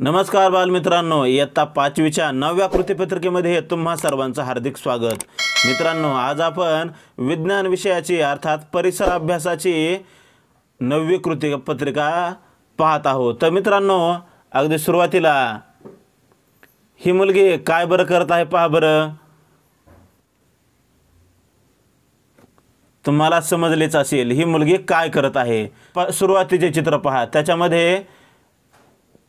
नमस्कार बालमित्रांनो इयत्ता पाचवीच्या नवव्या कृतीपत्रिकेमध्ये तुम्हा सर्वांचं हार्दिक स्वागत मित्रांनो आज आपण विज्ञान विषयाची अर्थात परिसर अभ्यासाची नववी कृती पत्रिका पाहत आहोत तर मित्रांनो अगदी सुरुवातीला ही मुलगी काय बरं करत आहे पहा बरं तुम्हाला समजलेच असेल ही मुलगी काय करत आहे सुरुवातीचे चित्र पहा त्याच्यामध्ये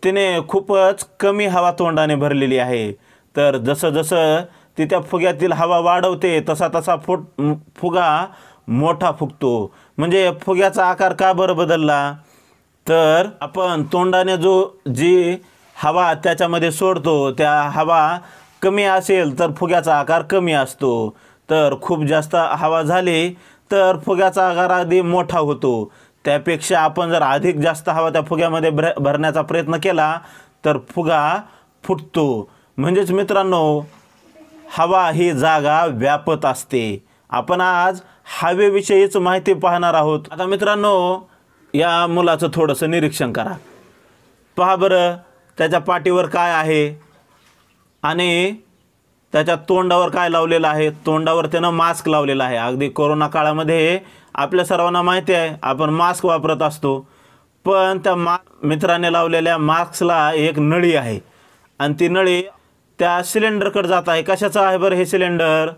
तिने खूपच कमी हवा तोंडाने भरलेली आहे तर जसं जसं ती त्या फुग्यातील हवा वाढवते तसा तसा फुट फुगा मोठा फुगतो म्हणजे फुग्याचा आकार का बरं बदलला तर आपण तोंडाने जो जी हवा त्याच्यामध्ये सोडतो त्या हवा कमी असेल तर फुग्याचा आकार कमी असतो तर खूप जास्त हवा झाली तर फुग्याचा आकार अगदी मोठा होतो त्यापेक्षा आपण जर अधिक जास्त हवा त्या फुग्यामध्ये भर भरण्याचा प्रयत्न केला तर फुगा फुटतो म्हणजेच मित्रांनो हवा ही जागा व्यापत असते आपण आज हवेविषयीच माहिती पाहणार आहोत आता मित्रांनो या मुलाचं थोडंसं निरीक्षण करा पहा बरं त्याच्या पाठीवर काय आहे आणि त्याच्या तोंडावर काय लावलेलं आहे तोंडावर त्यानं मास्क लावलेला आहे अगदी कोरोना काळामध्ये आपल्या सर्वांना माहिती आहे आपण मास्क वापरत असतो पण त्या मा मित्राने लावलेल्या मास्कला एक नळी आहे आणि ती नळी त्या सिलेंडरकडे जात आहे कशाचं आहे बरं हे सिलेंडर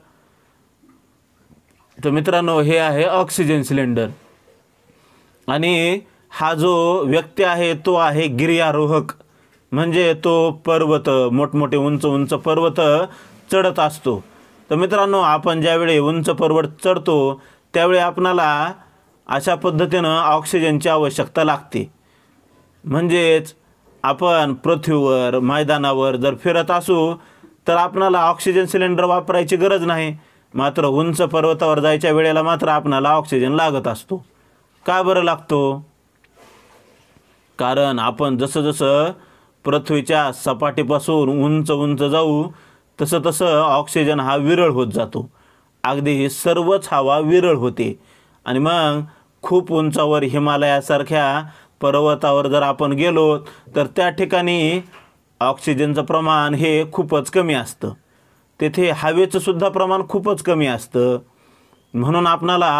तर मित्रांनो हे आहे ऑक्सिजन सिलेंडर आणि हा जो व्यक्ती आहे तो आहे गिर्यारोहक म्हणजे तो पर्वत मोठमोठे उंच उंच पर्वत चढत असतो तर मित्रांनो आपण ज्यावेळी उंच पर्वत चढतो त्यावेळी आपणाला अशा पद्धतीनं ऑक्सिजनची आवश्यकता लागते म्हणजेच आपण पृथ्वीवर मैदानावर जर फिरत असू तर आपणाला ऑक्सिजन सिलेंडर वापरायची गरज नाही मात्र उंच पर्वतावर जायच्या वेळेला मात्र आपणाला ऑक्सिजन लागत असतो का बरं लागतो कारण आपण जसं जसं पृथ्वीच्या सपाटीपासून उंच उंच जाऊ तसं तसं ऑक्सिजन हा विरळ होत जातो अगदी सर्वच हवा विरळ होते आणि मग खूप उंचावर हिमालयासारख्या पर्वतावर जर आपण गेलो तर त्या ठिकाणी ऑक्सिजनचं प्रमाण हे खूपच कमी असतं तेथे हवेचं सुद्धा प्रमाण खूपच कमी असतं म्हणून आपणाला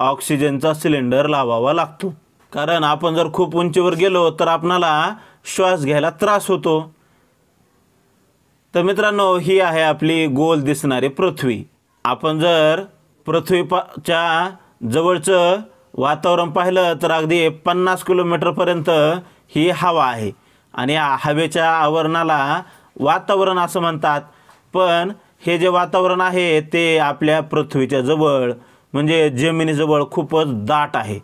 ऑक्सिजनचा सिलेंडर लावावा लागतो कारण आपण जर खूप उंचीवर गेलो तर आपणाला श्वास घ्यायला त्रास होतो तर मित्रांनो ही आहे आपली गोल दिसणारी पृथ्वी आपण जर पृथ्वीच्या जवळचं वातावरण पाहिलं तर अगदी पन्नास किलोमीटरपर्यंत ही हवा आहे आणि हवेच्या आवरणाला वातावरण असं म्हणतात पण हे जे वातावरण आहे ते आपल्या पृथ्वीच्या जवळ म्हणजे जमिनीजवळ खूपच दाट आहे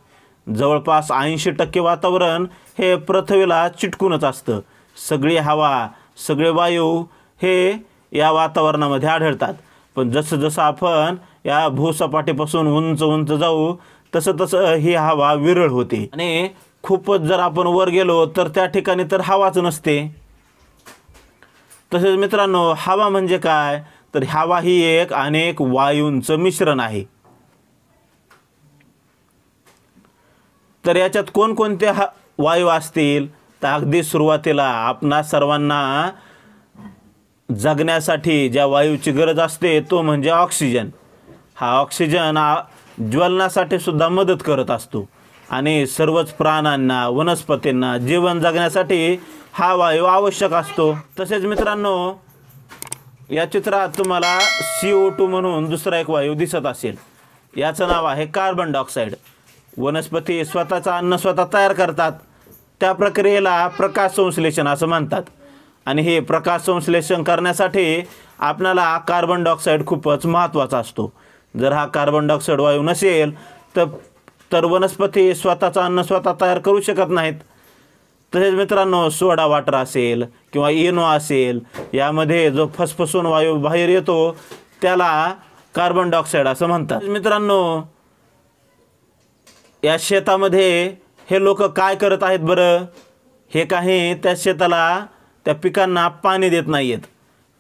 जवळपास ऐंशी टक्के वातावरण हे पृथ्वीला चिटकूनच असतं सगळी हवा सगळे वायू हे या वातावरणामध्ये आढळतात पण जसं जसं आपण या भूसपाटीपासून उंच उंच जाऊ तसं तसं ही हवा विरळ होते आणि खूपच जर आपण वर गेलो तर त्या ठिकाणी तर हवाच नसते तसेच मित्रांनो हवा म्हणजे काय तर हवा ही एक अनेक वायूंचं मिश्रण आहे तर याच्यात कोणकोणते हा वायू असतील तर अगदी सुरुवातीला आपणा सर्वांना जगण्यासाठी ज्या वायूची गरज असते तो म्हणजे ऑक्सिजन हा ऑक्सिजन ज्वलनासाठी सुद्धा मदत करत असतो आणि सर्वच प्राण्यांना वनस्पतींना जीवन जगण्यासाठी हा वायू आवश्यक असतो तसेच मित्रांनो या चित्रात तुम्हाला सी ओ टू म्हणून दुसरा एक वायू दिसत असेल याचं नाव आहे कार्बन डायऑक्साईड वनस्पती स्वतःचं अन्न स्वतः तयार करतात त्या प्रक्रियेला प्रकाश संश्लेषण असं म्हणतात आणि हे प्रकाश संश्लेषण करण्यासाठी आपल्याला कार्बन डायऑक्साईड खूपच महत्त्वाचा असतो जर हा कार्बन डायऑक्साईड वायू नसेल तर तर वनस्पती स्वतःचं अन्न स्वतः तयार करू शकत नाहीत तसेच मित्रांनो सोडा वाटर असेल किंवा इनो असेल यामध्ये जो फसफसून वायू बाहेर येतो त्याला कार्बन डायऑक्साईड असं म्हणतात मित्रांनो या शेतामध्ये हे लोक काय करत आहेत बरं हे काही त्या शेताला त्या पिकांना पाणी देत नाही आहेत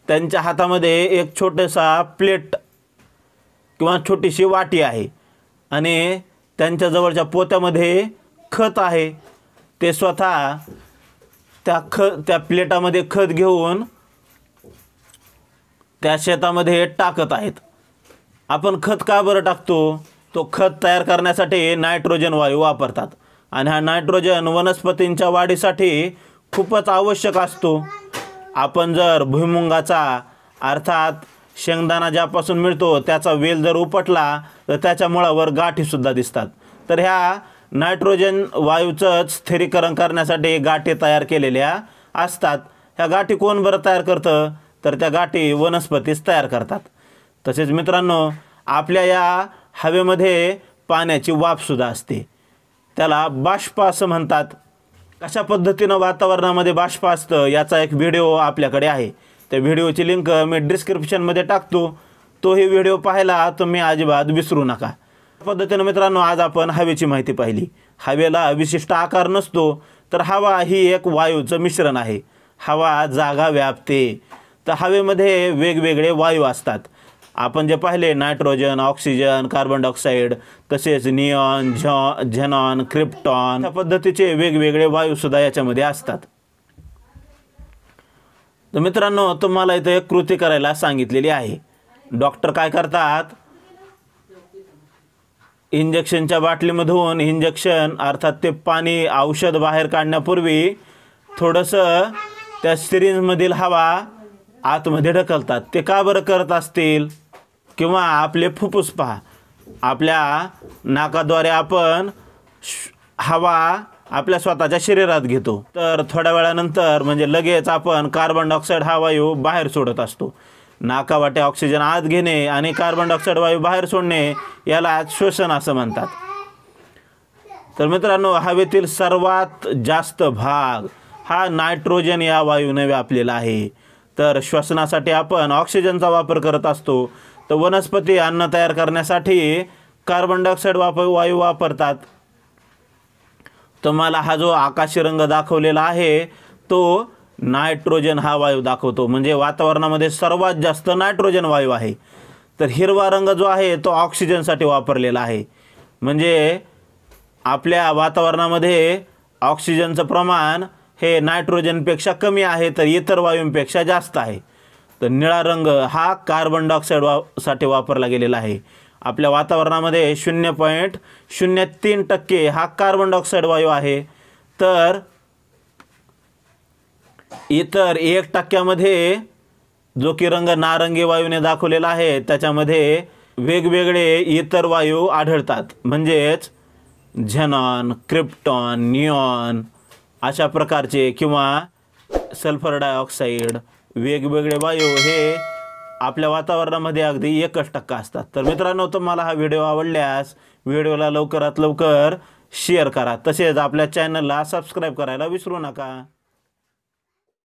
त्यांच्या हातामध्ये एक छोटासा प्लेट किंवा छोटीशी वाटी आहे आणि त्यांच्या जवळच्या पोत्यामध्ये खत आहे ते स्वतः त्या ख त्या प्लेटामध्ये खत घेऊन त्या शेतामध्ये टाकत आहेत आपण खत का बरं टाकतो तो खत तयार करण्यासाठी नायट्रोजन वायू वापरतात आणि हा नायट्रोजन वनस्पतींच्या वाढीसाठी खूपच आवश्यक असतो आपण जर भुईमुंगाचा अर्थात शेंगदाणा ज्यापासून मिळतो त्याचा वेल जर उपटला तर त्याच्या मुळावर गाठीसुद्धा दिसतात तर ह्या नायट्रोजन वायूचंच स्थिरीकरण करण्यासाठी गाठी तयार केलेल्या असतात ह्या गाठी कोण बरं तयार करतं तर त्या गाठी वनस्पतीच तयार करतात तसेच मित्रांनो आपल्या या हवेमध्ये पाण्याची वाफसुद्धा असते त्याला बाष्प असं म्हणतात कशा पद्धतीनं वातावरणामध्ये बाष्प असतं याचा एक व्हिडिओ आपल्याकडे आहे त्या व्हिडिओची लिंक मी डिस्क्रिप्शनमध्ये टाकतो तोही व्हिडिओ पाहिला तुम्ही अजिबात विसरू नका पद्धतीनं मित्रांनो आज आपण हवेची माहिती पाहिली हवेला विशिष्ट आकार नसतो तर हवा ही एक वायूचं मिश्रण आहे हवा जागा व्यापते तर हवेमध्ये वेगवेगळे वायू असतात आपण जे पाहिले नायट्रोजन ऑक्सिजन कार्बन डायऑक्साईड तसेच नियॉन झॉ झेनॉन क्रिप्टॉन या पद्धतीचे वेगवेगळे वायूसुद्धा याच्यामध्ये असतात तर मित्रांनो तुम्हाला इथं एक कृती करायला सांगितलेली आहे डॉक्टर काय करतात इंजेक्शनच्या बाटलीमधून इंजेक्शन अर्थात ते पाणी औषध बाहेर काढण्यापूर्वी थोडंसं त्या सिरिंजमधील हवा आतमध्ये ढकलतात ते का बरं करत असतील किंवा आपले फुफ्फुस पहा आपल्या नाकाद्वारे आपण हवा आपल्या स्वतःच्या शरीरात घेतो तर थोड्या वेळानंतर म्हणजे लगेच आपण कार्बन डायऑक्साईड हा वायू बाहेर सोडत असतो नाकावाटे ऑक्सिजन आत घेणे आणि कार्बन डायऑक्साईड वायू बाहेर सोडणे याला श्वसन असं म्हणतात तर मित्रांनो हवेतील सर्वात जास्त भाग हा नायट्रोजन या वायूने व्यापलेला आहे तर श्वसनासाठी आपण ऑक्सिजनचा वापर करत असतो तर वनस्पती अन्न तयार करण्यासाठी कार्बन डायऑक्साईड वाप वायू वापरतात तुम्हाला हा जो आकाशी रंग दाखवलेला आहे तो नायट्रोजन हा वायू दाखवतो म्हणजे वातावरणामध्ये सर्वात जास्त नायट्रोजन वायू आहे तर हिरवा रंग जो आहे तो ऑक्सिजनसाठी वापरलेला आहे म्हणजे आपल्या वातावरणामध्ये ऑक्सिजनचं प्रमाण हे नायट्रोजनपेक्षा कमी आहे तर इतर वायूंपेक्षा जास्त आहे तर निळा रंग हा कार्बन डायऑक्साईड वा साठी वापरला गेलेला आहे आपल्या वातावरणामध्ये शून्य पॉईंट शून्य तीन टक्के हा कार्बन डायऑक्साईड वायू आहे तर इतर एक टक्क्यामध्ये जो की रंग नारंगी वायूने दाखवलेला आहे त्याच्यामध्ये वेगवेगळे इतर वायू आढळतात म्हणजेच झेनॉन क्रिप्टॉन नियॉन अशा प्रकारचे किंवा सल्फर डायऑक्साईड वेगवेगळे वायू हे आपल्या वातावरणामध्ये अगदी एकच टक्का असतात तर मित्रांनो तुम्हाला हा व्हिडिओ आवडल्यास व्हिडिओला लवकरात लवकर शेअर करा तसेच आपल्या चॅनलला सबस्क्राईब करायला विसरू नका